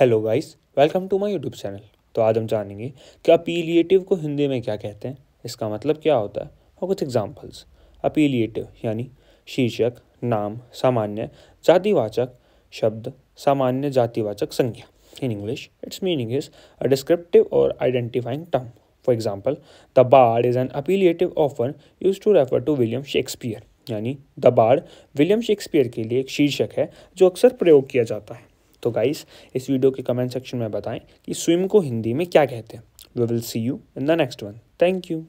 hello guys welcome to my YouTube channel तो आज हम जानेंगे कि अपीलिएटिव को हिंदी में क्या कहते हैं इसका मतलब क्या होता है और कुछ एग्जांपल्स अपीलिएटिव यानी शीर्षक नाम सामान्य जातिवाचक शब्द सामान्य जातिवाचक संज्ञा in English it's meaning is a descriptive or identifying term for example the bard is an appellative often use to refer to William Shakespeare यानी द बार्ड विलियम शेक्सपियर के लिए एक शीर्षक है जो अक्सर प्रयोग किया जाता है तो गाइस इस वीडियो के कमेंट सेक्शन में बताएं कि स्विम को हिंदी में क्या कहते हैं we will see you in the next one thank you